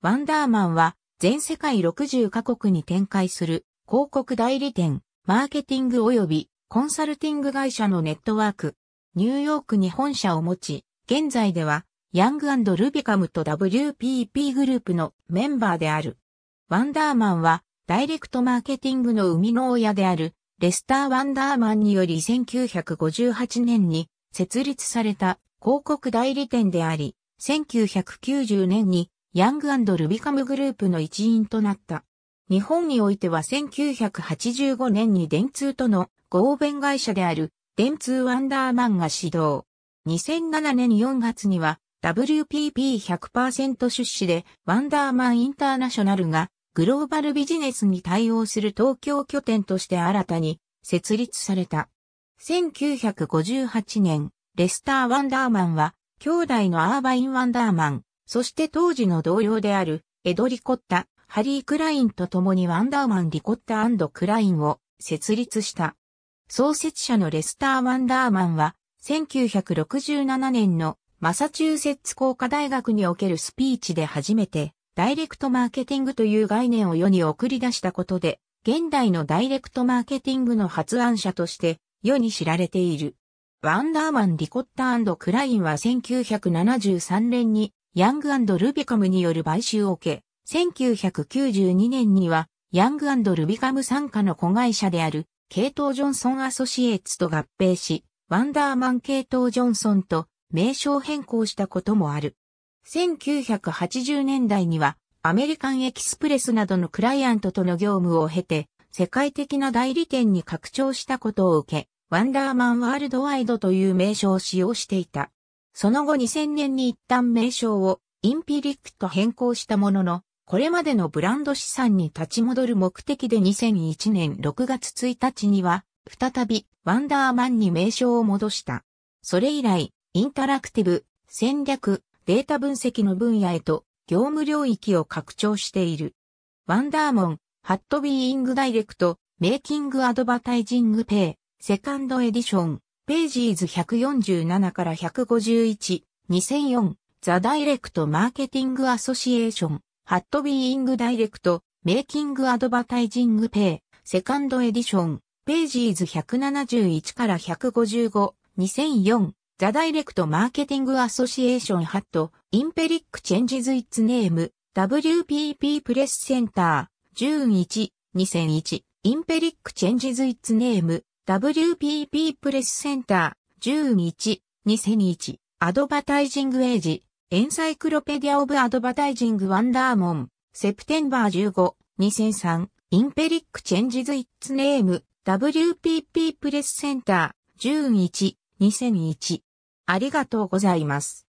ワンダーマンは全世界60カ国に展開する広告代理店、マーケティング及びコンサルティング会社のネットワーク、ニューヨークに本社を持ち、現在ではヤングルビカムと WPP グループのメンバーである。ワンダーマンはダイレクトマーケティングの生みの親であるレスター・ワンダーマンにより1958年に設立された広告代理店であり、1990年にヤングルビカムグループの一員となった。日本においては1985年に電通との合弁会社である電通ワンダーマンが始動。2007年4月には WPP100% 出資でワンダーマンインターナショナルがグローバルビジネスに対応する東京拠点として新たに設立された。1958年、レスター・ワンダーマンは兄弟のアーバイン・ワンダーマン、そして当時の同僚である、エド・リコッタ、ハリー・クラインと共にワンダーマン・リコッタクラインを設立した。創設者のレスター・ワンダーマンは、1967年のマサチューセッツ工科大学におけるスピーチで初めて、ダイレクトマーケティングという概念を世に送り出したことで、現代のダイレクトマーケティングの発案者として世に知られている。ワンダーマン・リコッタクラインは1973年にヤングルビカムによる買収を受け、1992年には、ヤングルビカム参加の子会社である、ケイトー・ジョンソン・アソシエーツと合併し、ワンダーマン・ケイトー・ジョンソンと名称変更したこともある。1980年代には、アメリカンエキスプレスなどのクライアントとの業務を経て、世界的な代理店に拡張したことを受け、ワンダーマンワールドワイドという名称を使用していた。その後2000年に一旦名称をインピリックと変更したものの、これまでのブランド資産に立ち戻る目的で2001年6月1日には、再びワンダーマンに名称を戻した。それ以来、インタラクティブ、戦略、データ分析の分野へと業務領域を拡張している。ワンダーモン、ハットビーイングダイレクト、メイキングアドバタイジングペイ、セカンドエディション、ページーズ147から151、2004、ザ・ダイレクト・マーケティング・アソシエーション、ハット・ビーイング・ダイレクト、メイキング・アドバタイジング・ペイ、セカンド・エディション、ページーズ171から155、2004、ザ・ダイレクト・マーケティング・アソシエーション・ハット、インペリック・チェンジズ・イッツ・ネーム、WPP プレスセンター、11、2001、インペリック・チェンジズ・イッツ・ネーム、WPP プレスセンター、1 1 2001、アドバタイジングエイジ、エンサイクロペディアオブアドバタイジングワンダーモン、セプテンバー15、2003、インペリックチェンジズイッツネーム、WPP プレスセンター、1 1 2001。ありがとうございます。